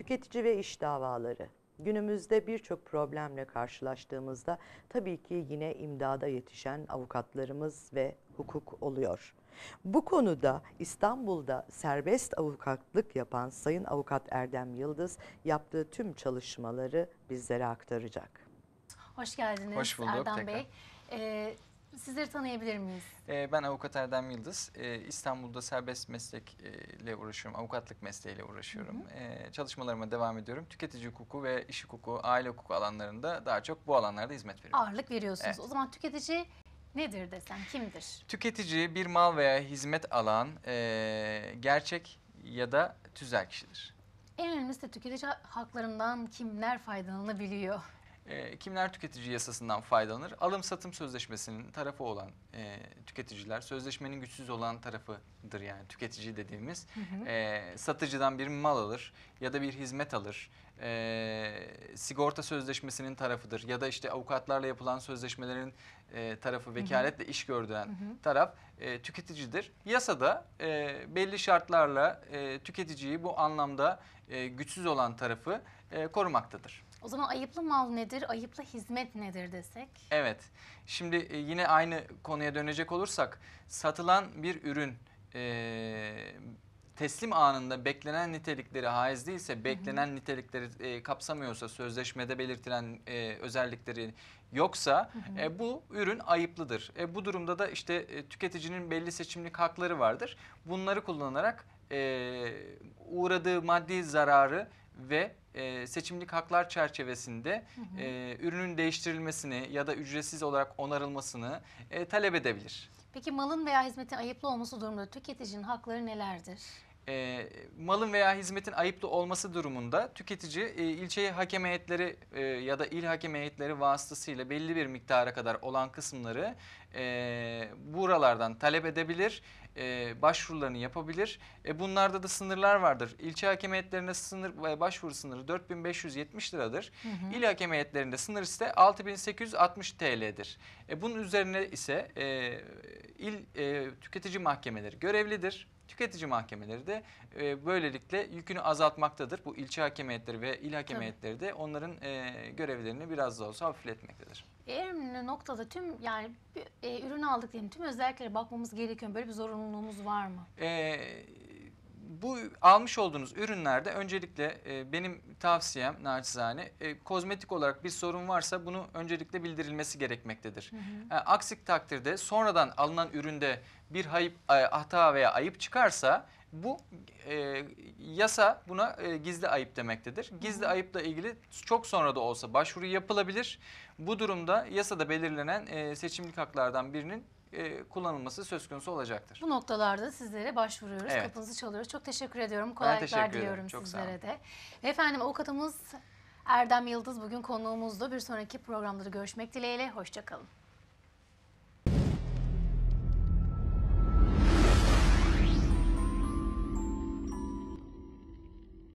Tüketici ve iş davaları. Günümüzde birçok problemle karşılaştığımızda tabii ki yine imdada yetişen avukatlarımız ve hukuk oluyor. Bu konuda İstanbul'da serbest avukatlık yapan Sayın Avukat Erdem Yıldız yaptığı tüm çalışmaları bizlere aktaracak. Hoş geldiniz Hoş bulduk Erdem tekrar. Bey. Ee, Sizleri tanıyabilir miyiz? Ee, ben avukat Erdem Yıldız. Ee, İstanbul'da serbest meslekle uğraşıyorum. Avukatlık mesleğiyle uğraşıyorum. Hı hı. Ee, çalışmalarıma devam ediyorum. Tüketici hukuku ve iş hukuku, aile hukuku alanlarında daha çok bu alanlarda hizmet veriyorum. Ağırlık veriyorsunuz. Evet. O zaman tüketici nedir desem kimdir? Tüketici bir mal veya hizmet alan e, gerçek ya da tüzel kişidir. En önemlisi de tüketici haklarından kimler faydalanabiliyor? e, kimler tüketici yasasından faydalanır? Alım-satım sözleşmesinin tarafı olan e, tüketiciler, sözleşmenin güçsüz olan tarafıdır yani tüketici dediğimiz. Hı hı. E, satıcıdan bir mal alır ya da bir hizmet alır. E, sigorta sözleşmesinin tarafıdır ya da işte avukatlarla yapılan sözleşmelerin e, tarafı vekaletle hı hı. iş gördüren hı hı. taraf e, tüketicidir. Yasada e, belli şartlarla e, tüketiciyi bu anlamda e, güçsüz olan tarafı e, korumaktadır. O zaman ayıplı mal nedir, ayıplı hizmet nedir desek? Evet. Şimdi e, yine aynı konuya dönecek olursak satılan bir ürün e, teslim anında beklenen nitelikleri haiz değilse, beklenen nitelikleri e, kapsamıyorsa, sözleşmede belirtilen e, özellikleri yoksa E, bu ürün ayıplıdır. E, bu durumda da işte e, tüketicinin belli seçimli hakları vardır. Bunları kullanarak e, uğradığı maddi zararı ve e, seçimlik haklar çerçevesinde hı hı. E, ürünün değiştirilmesini ya da ücretsiz olarak onarılmasını e, talep edebilir. Peki malın veya hizmetin ayıplı olması durumunda tüketicinin hakları nelerdir? e, malın veya hizmetin ayıplı olması durumunda tüketici e, ilçe hakem heyetleri e, ya da il hakem heyetleri vasıtasıyla belli bir miktara kadar olan kısımları e, buralardan talep edebilir, e, başvurularını yapabilir. E, bunlarda da sınırlar vardır. İlçe hakem heyetlerine sınır, e, başvuru sınırı 4570 liradır. Hı hı. İl hakem heyetlerinde sınır ise 6860 TL'dir. E, bunun üzerine ise e, il e, tüketici mahkemeleri görevlidir. Tüketici mahkemeleri de e, böylelikle yükünü azaltmaktadır. Bu ilçe hakemiyetleri ve il hakemiyetleri Tabii. de onların e, görevlerini biraz da olsa hafifletmektedir. E, en noktada tüm yani e, ürün aldık diyelim tüm özelliklere bakmamız gerekiyor. Böyle bir zorunluluğumuz var mı? Eee bu almış olduğunuz ürünlerde öncelikle e, benim tavsiyem naçizane e, kozmetik olarak bir sorun varsa bunu öncelikle bildirilmesi gerekmektedir. Hı hı. E, takdirde sonradan alınan üründe bir hayıp, e, hata veya ayıp çıkarsa bu e, yasa buna e, gizli ayıp demektedir. Gizli Hı. ayıpla ilgili çok sonra da olsa başvuru yapılabilir. Bu durumda yasada belirlenen e, seçimlik haklardan birinin e, kullanılması söz konusu olacaktır. Bu noktalarda sizlere başvuruyoruz, evet. kapınızı çalıyoruz. Çok teşekkür ediyorum. Kolaylıklar teşekkür diliyorum Çok sizlere de. Ve efendim avukatımız Erdem Yıldız bugün konuğumuzdu. Bir sonraki programları görüşmek dileğiyle. Hoşçakalın.